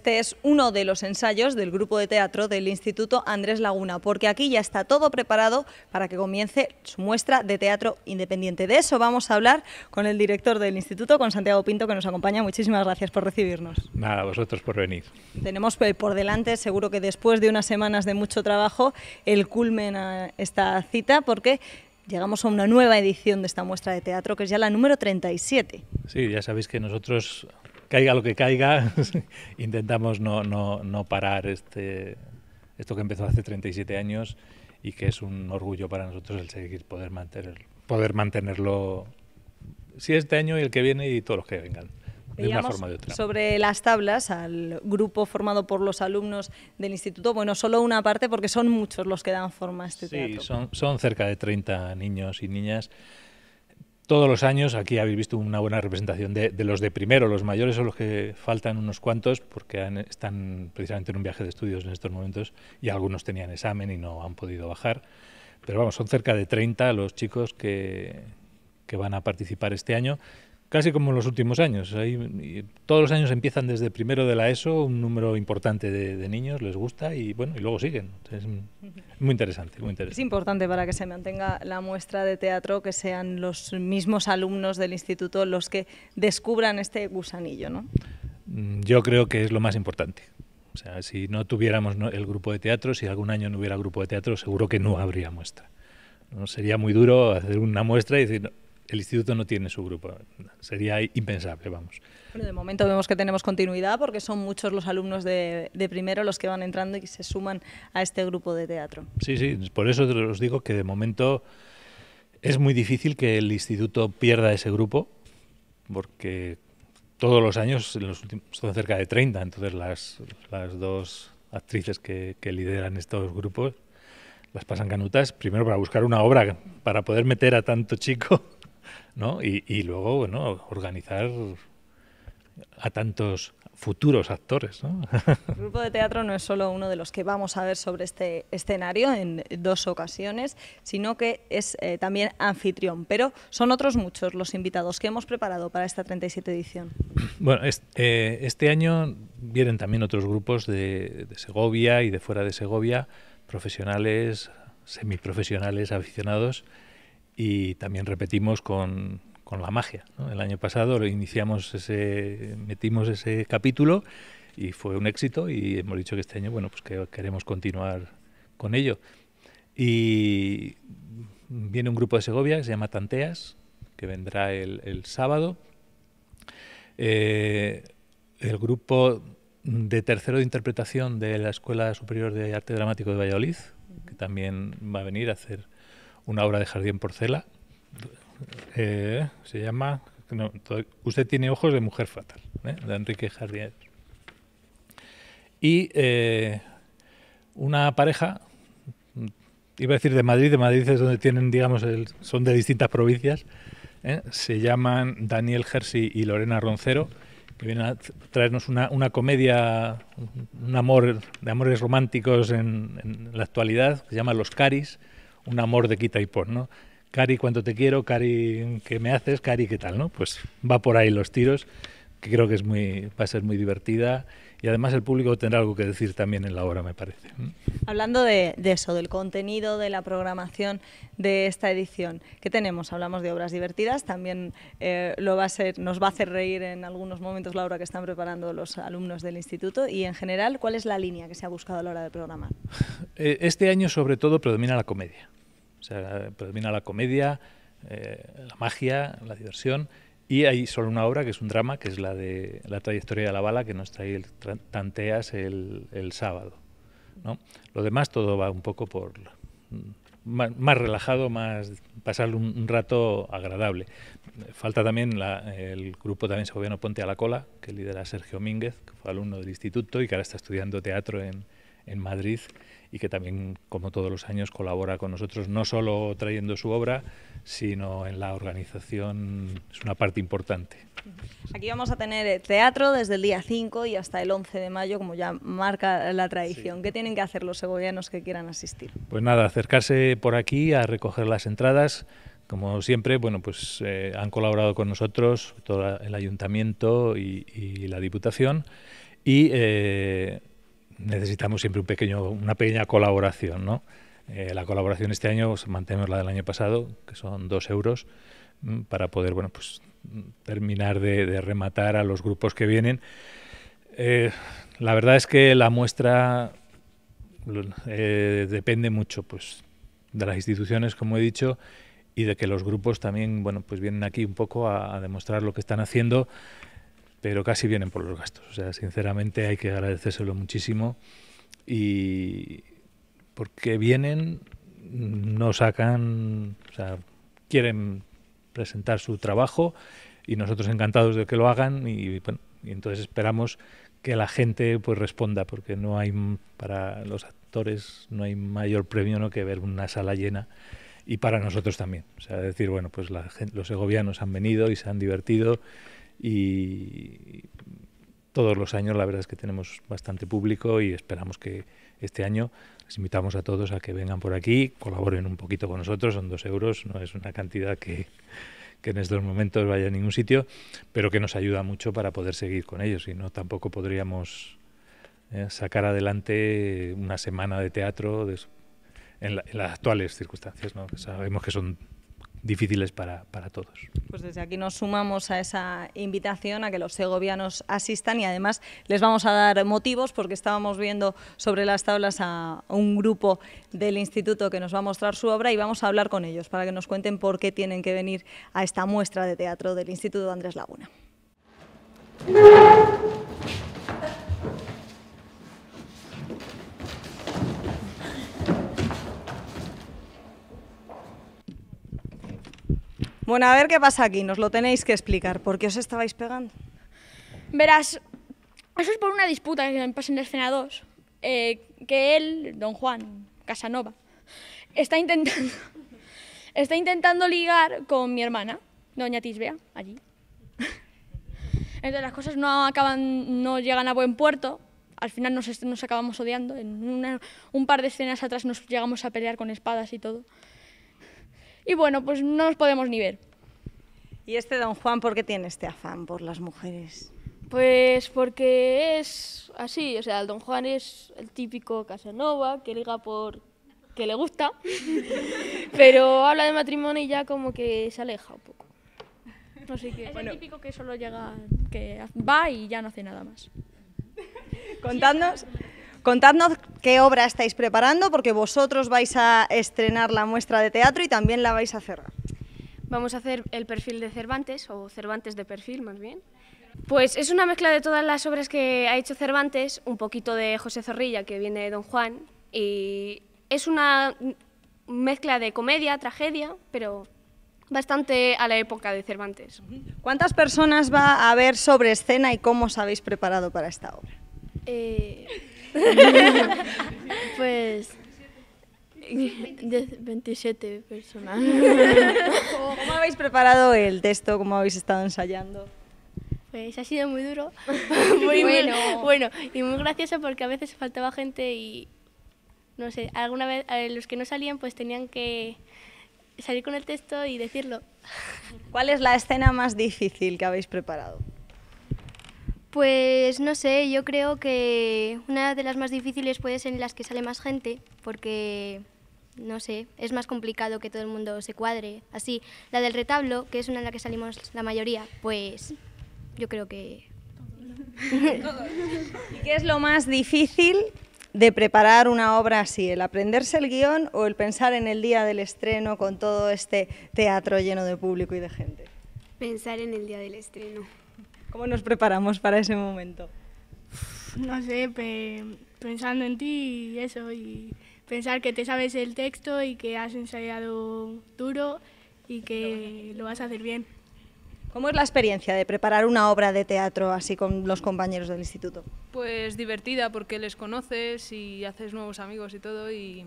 Este es uno de los ensayos del grupo de teatro del Instituto Andrés Laguna, porque aquí ya está todo preparado para que comience su muestra de teatro independiente. De eso vamos a hablar con el director del instituto, con Santiago Pinto, que nos acompaña. Muchísimas gracias por recibirnos. Nada, vosotros por venir. Tenemos por delante, seguro que después de unas semanas de mucho trabajo, el culmen a esta cita, porque llegamos a una nueva edición de esta muestra de teatro, que es ya la número 37. Sí, ya sabéis que nosotros caiga lo que caiga, intentamos no, no, no parar este, esto que empezó hace 37 años y que es un orgullo para nosotros el seguir poder mantenerlo, poder mantenerlo si sí, este año y el que viene y todos los que vengan. De una forma de otra. Sobre las tablas, al grupo formado por los alumnos del instituto, bueno, solo una parte porque son muchos los que dan forma a este teatro. Sí, son, son cerca de 30 niños y niñas todos los años. Aquí habéis visto una buena representación de, los de primero. Los mayores son los que faltan unos cuantos porque están precisamente en un viaje de estudios en estos momentos y algunos tenían examen y no han podido bajar. Pero vamos, son cerca de 30 los chicos que van a participar este año casi como en los últimos años. todos los años empiezan desde primero de la ESO, un número importante de, niños les gusta y bueno, y luego siguen. Es muy interesante, Es importante para que se mantenga la muestra de teatro que sean los mismos alumnos del instituto los que descubran este gusanillo, ¿no? Mm, yo creo que es lo más importante. O sea, si no tuviéramos el grupo de teatro, si algún año no hubiera grupo de teatro, seguro que no habría muestra. ¿No? Sería muy duro hacer una muestra y decir, el instituto no tiene su grupo. Sería impensable, vamos. Bueno, de momento vemos que tenemos continuidad porque son muchos los alumnos de, primero los que van entrando y se suman a este grupo de teatro. Sí, sí, por eso os digo que de momento es muy difícil que el instituto pierda ese grupo porque todos los años, son cerca de 30, entonces las, las dos actrices que, que lideran estos grupos las pasan canutas, primero para buscar una obra para poder meter a tanto chico y, luego, organizar a tantos futuros actores. El grupo de teatro no es solo uno de los que vamos a ver sobre este escenario en dos ocasiones, sino que es eh, también anfitrión, pero son otros muchos los invitados que hemos preparado para esta 37 edición. Bueno, eh, este, año vienen también otros grupos de, de Segovia y de fuera de Segovia, profesionales, semiprofesionales, aficionados y también repetimos con, con la magia. El año pasado lo iniciamos ese, metimos ese capítulo y fue un éxito y hemos dicho que este año, bueno, pues que queremos continuar con ello. Y viene un grupo de Segovia que se llama Tanteas, que vendrá el, sábado. Eh, el grupo de tercero de interpretación de la Escuela Superior de Arte Dramático de Valladolid, que también va a venir a hacer una obra de Jardín Porcela. Eh, se llama. usted tiene ojos de mujer fatal, ¿eh? de Enrique Jardín. Y eh, una pareja, iba a decir de Madrid, de Madrid es donde tienen, digamos, el, son de distintas provincias. Se llaman Daniel Jersey y Lorena Roncero, que vienen a traernos una, una comedia, un amor de amores románticos en, la actualidad, se llama Los Caris un amor de quita y pon, ¿no? Cari, cuánto te quiero, Cari, ¿qué me haces? Cari, ¿qué tal? ¿no? Pues va por ahí los tiros, que creo que es muy, va a ser muy divertida y además el público tendrá algo que decir también en la obra, me parece. Hablando de, eso, del contenido, de la programación de esta edición, ¿qué tenemos? Hablamos de obras divertidas, también eh, lo va a ser, nos va a hacer reír en algunos momentos la obra que están preparando los alumnos del instituto y en general, ¿cuál es la línea que se ha buscado a la hora de programar? Eh, este año sobre todo predomina la comedia, o sea, predomina la comedia, eh, la magia, la diversión y hay solo una obra que es un drama, que es la de la trayectoria de la bala, que nos trae el, tanteas el, sábado. ¿no? Lo demás todo va un poco por mm, más, relajado, más pasar un, rato agradable. Falta también el grupo también segoviano Ponte a la Cola, que lidera Sergio Mínguez, que fue alumno del instituto y que ahora está estudiando teatro en, en Madrid y que también, como todos los años, colabora con nosotros, no solo trayendo su obra, sino en la organización, es una parte importante. Aquí vamos a tener eh, teatro desde el día 5 y hasta el 11 de mayo, como ya marca la tradición. ¿Qué tienen que hacer los segovianos que quieran asistir? Pues nada, acercarse por aquí a recoger las entradas. Como siempre, bueno, pues eh, han colaborado con nosotros todo el ayuntamiento y, la diputación y eh, necesitamos siempre un pequeño, una pequeña colaboración, ¿no? Eh, la colaboración este año pues, mantenemos la del año pasado, que son dos euros, mm, para poder, bueno, pues terminar de, rematar a los grupos que vienen. Eh, la verdad es que la muestra eh, depende mucho, pues, de las instituciones, como he dicho, y de que los grupos también, bueno, pues vienen aquí un poco a, a demostrar lo que están haciendo pero casi vienen por los gastos. O sea, sinceramente hay que agradecérselo muchísimo y porque vienen, no sacan, o sea, quieren presentar su trabajo y nosotros encantados de que lo hagan y, bueno, entonces esperamos que la gente pues responda porque no hay para los actores no hay mayor premio ¿no? que ver una sala llena y para nosotros también o sea decir bueno pues la los segovianos han venido y se han divertido y todos los años la verdad es que tenemos bastante público y esperamos que este año les invitamos a todos a que vengan por aquí, colaboren un poquito con nosotros, son dos euros, no es una cantidad que, en estos momentos vaya a ningún sitio, pero que nos ayuda mucho para poder seguir con ellos, y no tampoco podríamos eh, sacar adelante una semana de teatro en, las actuales circunstancias, ¿no? sabemos que son difíciles para, todos. Pues desde aquí nos sumamos a esa invitación a que los segovianos asistan y además les vamos a dar motivos porque estábamos viendo sobre las tablas a un grupo del instituto que nos va a mostrar su obra y vamos a hablar con ellos para que nos cuenten por qué tienen que venir a esta muestra de teatro del Instituto Andrés Laguna. Bueno, a ver qué pasa aquí, nos lo tenéis que explicar. ¿Por qué os estabais pegando? Verás, eso es por una disputa que pasa en la escena 2, que él, don Juan Casanova, está intentando, está intentando ligar con mi hermana, doña Tisbea, allí. Entonces las cosas no acaban, no llegan a buen puerto. Al final nos, acabamos odiando. En un par de escenas atrás nos llegamos a pelear con espadas y todo y bueno, pues no nos podemos ni ver. ¿Y este don Juan por qué tiene este afán por las mujeres? Pues porque es así, o sea, el don Juan es el típico Casanova que liga por que le gusta, pero habla de matrimonio y ya como que se aleja un poco. es el típico que solo llega, que va y ya no hace nada más. contándonos Contadnos qué obra estáis preparando, porque vosotros vais a estrenar la muestra de teatro y también la vais a cerrar. Vamos a hacer el perfil de Cervantes, o Cervantes de perfil más bien. Pues es una mezcla de todas las obras que ha hecho Cervantes, un poquito de José Zorrilla, que viene de Don Juan, y es una mezcla de comedia, tragedia, pero bastante a la época de Cervantes. ¿Cuántas personas va a haber sobre escena y cómo os habéis preparado para esta obra? Eh, pues 27 personas. ¿Cómo, habéis preparado el texto? ¿Cómo habéis estado ensayando? Pues ha sido muy duro, muy bueno. bueno y muy gracioso porque a veces faltaba gente y no sé, alguna vez eh, los que no salían pues tenían que salir con el texto y decirlo. ¿Cuál es la escena más difícil que habéis preparado? Pues no sé, yo creo que una de las más difíciles puede ser en las que sale más gente, porque no sé, es más complicado que todo el mundo se cuadre. Así, la del retablo, que es una en la que salimos la mayoría, pues yo creo que... ¿Y qué es lo más difícil de preparar una obra así? ¿El aprenderse el guión o el pensar en el día del estreno con todo este teatro lleno de público y de gente? Pensar en el día del estreno. ¿Cómo nos preparamos para ese momento? No sé, pensando en ti y eso, y pensar que te sabes el texto y que has ensayado duro y que lo vas a hacer bien. ¿Cómo es la experiencia de preparar una obra de teatro así con los compañeros del instituto? Pues divertida porque les conoces y haces nuevos amigos y todo y,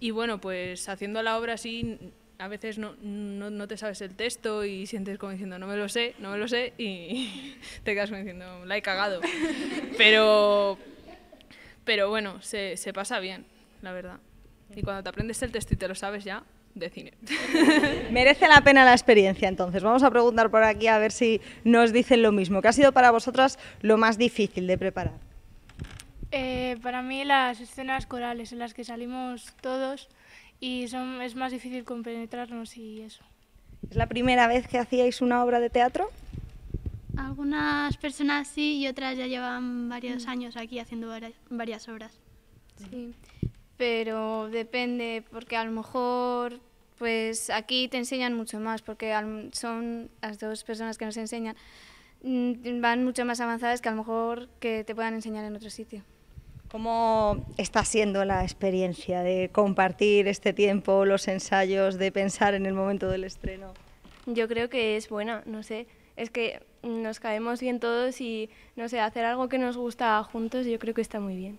y bueno, pues haciendo la obra así a veces no, no, no, te sabes el texto y sientes como diciendo, no me lo sé, no me lo sé, y te quedas como diciendo, la he cagado. Pero, pero bueno, se, se pasa bien, la verdad. Y cuando te aprendes el texto y te lo sabes ya, de cine. Merece la pena la experiencia, entonces. Vamos a preguntar por aquí a ver si nos dicen lo mismo. ¿Qué ha sido para vosotras lo más difícil de preparar? Eh, para mí las escenas corales en las que salimos todos y es más difícil compenetrarnos y eso. ¿Es la primera vez que hacíais una obra de teatro? Algunas personas sí y otras ya llevan varios mm. años aquí haciendo varias obras. Sí, pero depende, porque a lo mejor pues aquí te enseñan mucho más, porque son las dos personas que nos enseñan, mm, van mucho más avanzadas que a lo mejor que te puedan enseñar en otro sitio. ¿Cómo está siendo la experiencia de compartir este tiempo, los ensayos, de pensar en el momento del estreno? Yo creo que es buena, no sé. Es que nos caemos bien todos y, no sé, hacer algo que nos gusta juntos yo creo que está muy bien.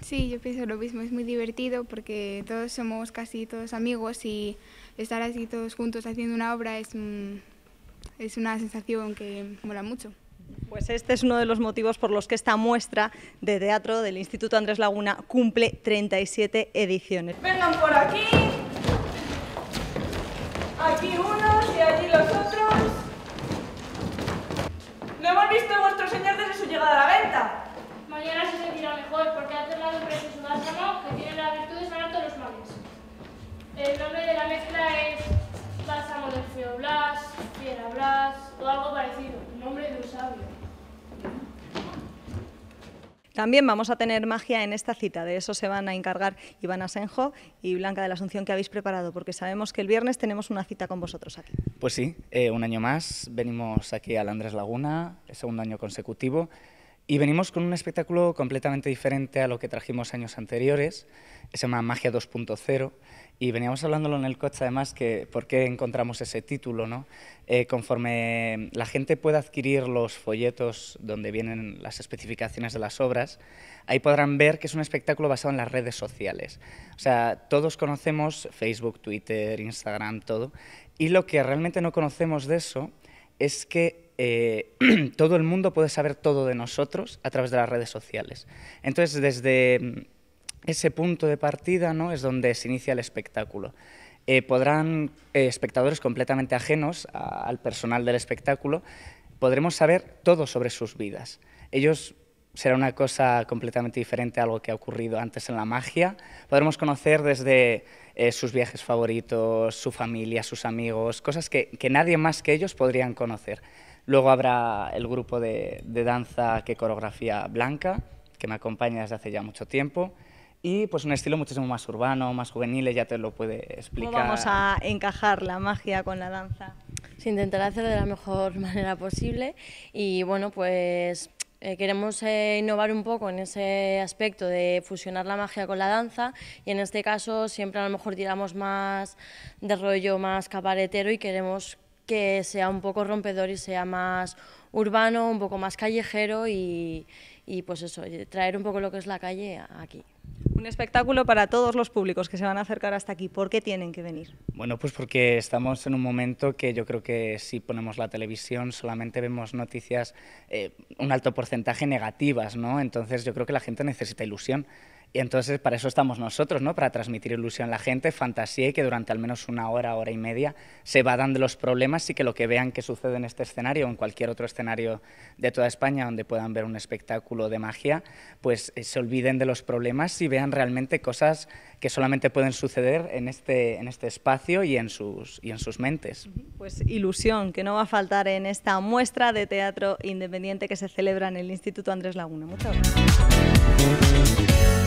Sí, yo pienso lo mismo, es muy divertido porque todos somos casi todos amigos y estar así todos juntos haciendo una obra es, es una sensación que mola mucho. Pues este es uno de los motivos por los que esta muestra de teatro del Instituto Andrés Laguna cumple 37 ediciones. Vengan por aquí, aquí unos y allí los otros. No hemos visto a vuestro señor desde su llegada a la venta. Mañana se sentirá mejor porque ha terminado el precio su bálsamo que tiene la virtud de sanar todos los males. El nombre de la mezcla es bálsamo del feo Blas, fiera Blas o algo parecido, el nombre de un sabio. También vamos a tener magia en esta cita, de eso se van a encargar Iván Asenjo y Blanca de la Asunción que habéis preparado, porque sabemos que el viernes tenemos una cita con vosotros aquí. Pues sí, eh, un año más, venimos aquí a Andrés Laguna, el segundo año consecutivo, y venimos con un espectáculo completamente diferente a lo que trajimos años anteriores, se llama Magia 2.0 y veníamos hablándolo en el coche, además, que por qué encontramos ese título, ¿no? Eh, conforme la gente pueda adquirir los folletos donde vienen las especificaciones de las obras, ahí podrán ver que es un espectáculo basado en las redes sociales. O sea, todos conocemos Facebook, Twitter, Instagram, todo. Y lo que realmente no conocemos de eso es que eh, todo el mundo puede saber todo de nosotros a través de las redes sociales. Entonces, desde ese punto de partida ¿no? es donde se inicia el espectáculo. Eh, podrán eh, espectadores completamente ajenos al personal del espectáculo, podremos saber todo sobre sus vidas. Ellos será una cosa completamente diferente a algo que ha ocurrido antes en la magia. Podremos conocer desde eh, sus viajes favoritos, su familia, sus amigos, cosas que, que, nadie más que ellos podrían conocer. Luego habrá el grupo de, de danza que coreografía Blanca, que me acompaña desde hace ya mucho tiempo y pues un estilo muchísimo más urbano, más juvenil, ya te lo puede explicar. ¿Cómo vamos a encajar la magia con la danza? Se intentará hacer de la mejor manera posible y bueno, pues eh, queremos eh, innovar un poco en ese aspecto de fusionar la magia con la danza y en este caso siempre a lo mejor tiramos más de rollo más cabaretero y queremos que sea un poco rompedor y sea más urbano, un poco más callejero y, y pues eso, traer un poco lo que es la calle aquí. Un espectáculo para todos los públicos que se van a acercar hasta aquí. ¿Por qué tienen que venir? Bueno, pues porque estamos en un momento que yo creo que si ponemos la televisión solamente vemos noticias, eh, un alto porcentaje negativas, ¿no? Entonces yo creo que la gente necesita ilusión. Y entonces para eso estamos nosotros, ¿no? Para transmitir ilusión a la gente, fantasía y que durante al menos una hora, hora y media se vadan de los problemas y que lo que vean que sucede en este escenario o en cualquier otro escenario de toda España donde puedan ver un espectáculo de magia, pues eh, se olviden de los problemas y vean realmente cosas que solamente pueden suceder en este, en este espacio y en, sus, y en sus mentes. Pues ilusión que no va a faltar en esta muestra de teatro independiente que se celebra en el Instituto Andrés Laguna. Muchas gracias.